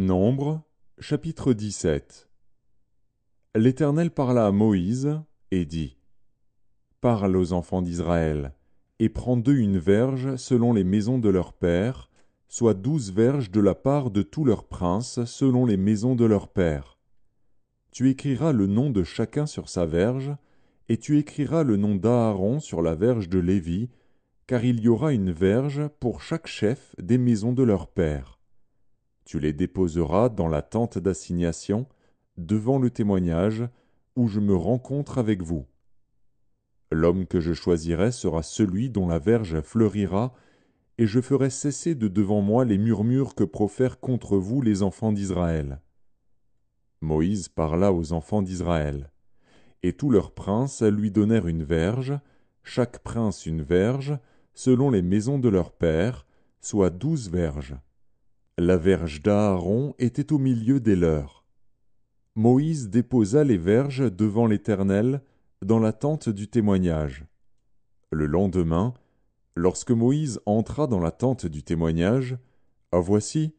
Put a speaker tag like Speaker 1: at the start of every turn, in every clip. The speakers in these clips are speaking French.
Speaker 1: Nombre, chapitre 17 L'Éternel parla à Moïse et dit Parle aux enfants d'Israël, et prends d'eux une verge selon les maisons de leurs pères, soit douze verges de la part de tous leurs princes selon les maisons de leurs pères. Tu écriras le nom de chacun sur sa verge, et tu écriras le nom d'Aaron sur la verge de Lévi, car il y aura une verge pour chaque chef des maisons de leurs pères. Tu les déposeras dans la tente d'assignation, devant le témoignage, où je me rencontre avec vous. L'homme que je choisirai sera celui dont la verge fleurira, et je ferai cesser de devant moi les murmures que profèrent contre vous les enfants d'Israël. Moïse parla aux enfants d'Israël. Et tous leurs princes lui donnèrent une verge, chaque prince une verge, selon les maisons de leurs pères, soit douze verges. La verge d'Aaron était au milieu des leurs. Moïse déposa les verges devant l'Éternel dans la tente du témoignage. Le lendemain, lorsque Moïse entra dans la tente du témoignage, ah, voici,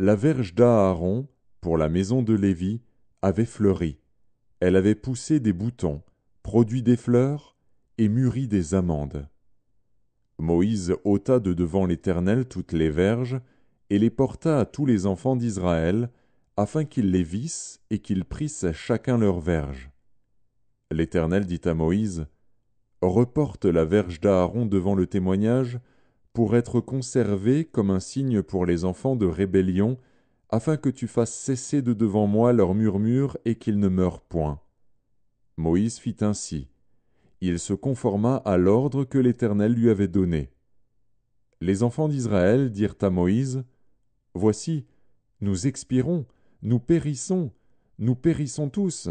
Speaker 1: la verge d'Aaron, pour la maison de Lévi, avait fleuri. Elle avait poussé des boutons, produit des fleurs et mûri des amandes. Moïse ôta de devant l'Éternel toutes les verges et les porta à tous les enfants d'israël afin qu'ils les vissent et qu'ils prissent chacun leur verge l'éternel dit à moïse reporte la verge d'aaron devant le témoignage pour être conservée comme un signe pour les enfants de rébellion afin que tu fasses cesser de devant moi leur murmure et qu'ils ne meurent point moïse fit ainsi il se conforma à l'ordre que l'éternel lui avait donné les enfants d'israël dirent à moïse Voici, nous expirons, nous périssons, nous périssons tous.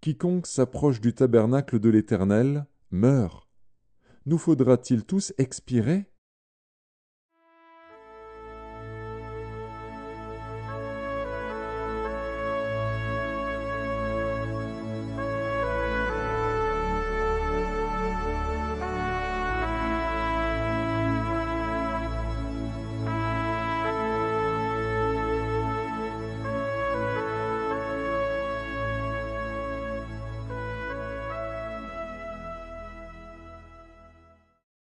Speaker 1: Quiconque s'approche du tabernacle de l'Éternel meurt. Nous faudra-t-il tous expirer